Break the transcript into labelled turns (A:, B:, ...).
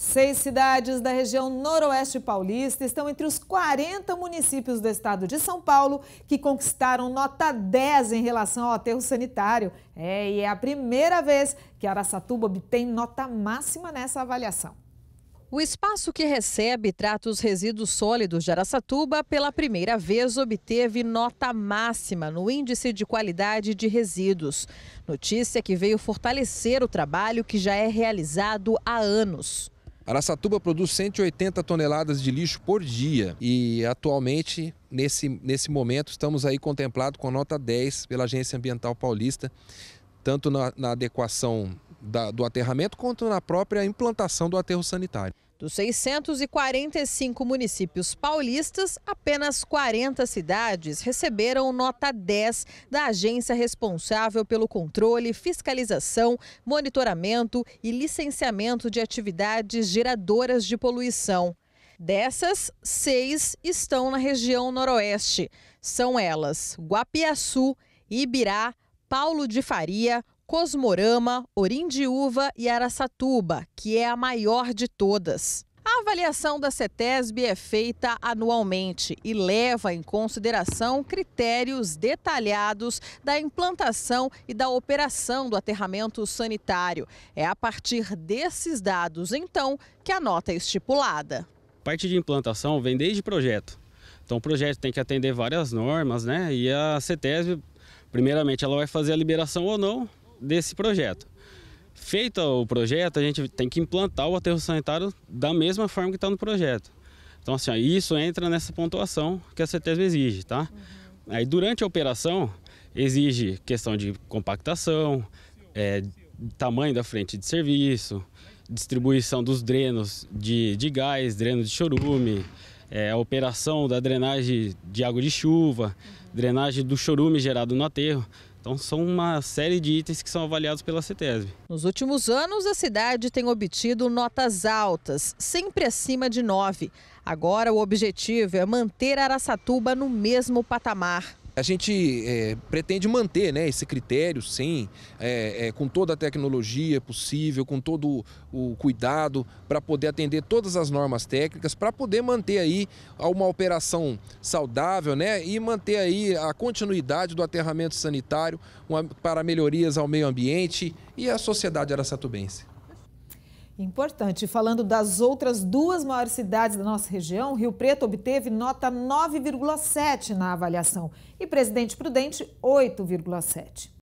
A: Seis cidades da região noroeste paulista estão entre os 40 municípios do estado de São Paulo que conquistaram nota 10 em relação ao aterro sanitário. É, e é a primeira vez que Araçatuba obtém nota máxima nessa avaliação.
B: O espaço que recebe e trata os resíduos sólidos de Araçatuba pela primeira vez obteve nota máxima no Índice de Qualidade de Resíduos. Notícia que veio fortalecer o trabalho que já é realizado há anos.
C: Araçatuba produz 180 toneladas de lixo por dia e atualmente, nesse, nesse momento, estamos aí contemplados com a nota 10 pela Agência Ambiental Paulista tanto na, na adequação da, do aterramento quanto na própria implantação do aterro sanitário.
B: Dos 645
C: municípios paulistas, apenas
B: 40 cidades receberam nota 10 da agência responsável pelo controle, fiscalização, monitoramento e licenciamento de atividades geradoras de poluição. Dessas, seis estão na região noroeste. São elas Guapiaçu, Ibirá, Paulo de Faria, Cosmorama, Orindiúva e Araçatuba, que é a maior de todas. A avaliação da CETESB é feita anualmente e leva em consideração critérios detalhados da implantação e da operação do aterramento sanitário. É a partir desses dados, então, que a nota é estipulada.
D: A parte de implantação vem desde projeto. Então o projeto tem que atender várias normas, né? E a CETESB Primeiramente, ela vai fazer a liberação ou não desse projeto. Feito o projeto, a gente tem que implantar o aterro sanitário da mesma forma que está no projeto. Então, assim, isso entra nessa pontuação que a CETESB exige, tá? Uhum. Aí, durante a operação, exige questão de compactação, é, tamanho da frente de serviço, distribuição dos drenos de, de gás, dreno de chorume, é, a operação da drenagem de água de chuva, drenagem do chorume gerado no aterro. Então são uma série de itens que são avaliados pela CETESB.
B: Nos últimos anos, a cidade tem obtido notas altas, sempre acima de 9. Agora o objetivo é manter Araçatuba no mesmo patamar.
C: A gente é, pretende manter né, esse critério, sim, é, é, com toda a tecnologia possível, com todo o cuidado, para poder atender todas as normas técnicas, para poder manter aí uma operação saudável né, e manter aí a continuidade do aterramento sanitário uma, para melhorias ao meio ambiente e à sociedade aracatubense.
A: Importante. Falando das outras duas maiores cidades da nossa região, Rio Preto obteve nota 9,7 na avaliação e Presidente Prudente 8,7.